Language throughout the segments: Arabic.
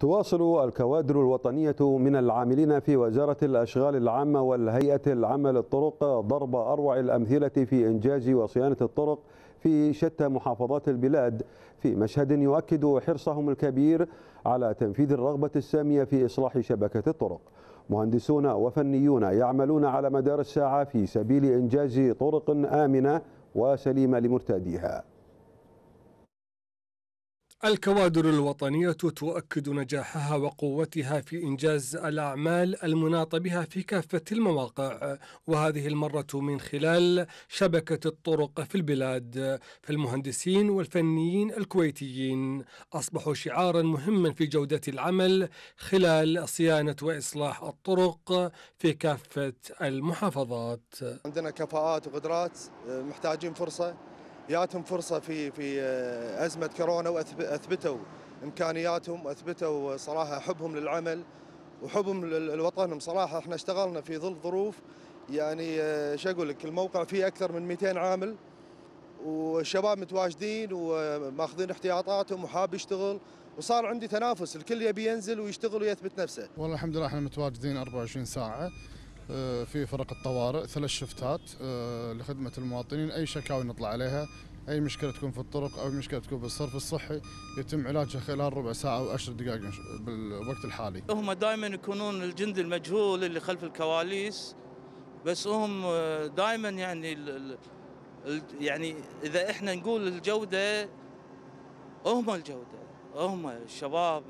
تواصل الكوادر الوطنية من العاملين في وزارة الأشغال العامة والهيئة العامة للطرق ضرب أروع الأمثلة في إنجاز وصيانة الطرق في شتى محافظات البلاد في مشهد يؤكد حرصهم الكبير على تنفيذ الرغبة السامية في إصلاح شبكة الطرق مهندسون وفنيون يعملون على مدار الساعة في سبيل إنجاز طرق آمنة وسليمة لمرتاديها الكوادر الوطنية تؤكد نجاحها وقوتها في إنجاز الأعمال المناط بها في كافة المواقع وهذه المرة من خلال شبكة الطرق في البلاد فالمهندسين والفنيين الكويتيين أصبحوا شعارا مهما في جودة العمل خلال صيانة وإصلاح الطرق في كافة المحافظات عندنا كفاءات وقدرات محتاجين فرصة جاتهم فرصه في في آه، ازمه كورونا واثبتوا امكانياتهم واثبتوا صراحه حبهم للعمل وحبهم لوطنهم صراحه احنا اشتغلنا في ظل ظروف يعني آه، شو اقول لك الموقع فيه اكثر من 200 عامل والشباب متواجدين وماخذين احتياطاتهم وحاب يشتغل وصار عندي تنافس الكل يبي ينزل ويشتغل ويثبت نفسه. والله الحمد لله احنا متواجدين 24 ساعه آه، في فرق الطوارئ ثلاث شفتات آه، لخدمة المواطنين أي شكاوي نطلع عليها أي مشكلة تكون في الطرق أو مشكلة تكون بالصرف الصحي يتم علاجها خلال ربع ساعة أو عشر دقائق بالوقت الحالي هم دائما يكونون الجند المجهول اللي خلف الكواليس بس هم آه، دائما يعني يعني إذا إحنا نقول الجودة هم الجودة هم الشباب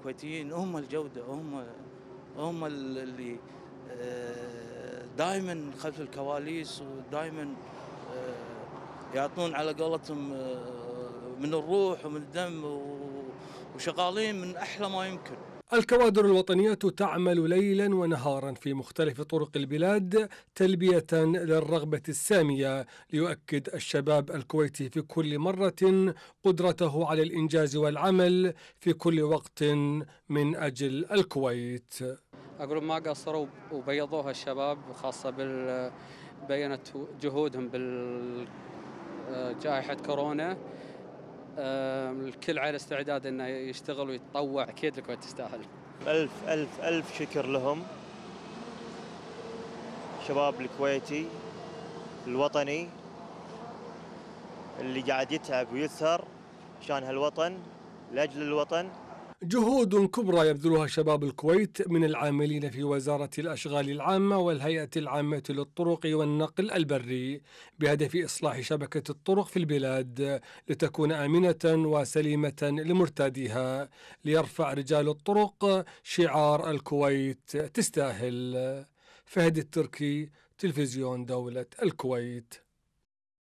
الكويتيين هم الجودة هم هم اللي دائما خلف الكواليس ودائما آه، يعطون على قولتهم آه، من الروح ومن الدم وشغالين من احلى ما يمكن. الكوادر الوطنية تعمل ليلا ونهارا في مختلف طرق البلاد تلبية للرغبة السامية ليؤكد الشباب الكويتي في كل مرة قدرته على الإنجاز والعمل في كل وقت من أجل الكويت. اقول ما قصروا وبيضوها الشباب وخاصه بال بينت جهودهم بالجائحه كورونا الكل على استعداد انه يشتغل ويتطوع اكيد الكويت تستاهل الف الف الف شكر لهم شباب الكويتي الوطني اللي قاعد يتعب ويسهر عشان هالوطن لاجل الوطن جهود كبرى يبذلها شباب الكويت من العاملين في وزارة الأشغال العامة والهيئة العامة للطرق والنقل البري بهدف إصلاح شبكة الطرق في البلاد لتكون آمنة وسليمة لمرتاديها ليرفع رجال الطرق شعار الكويت تستاهل فهد التركي تلفزيون دولة الكويت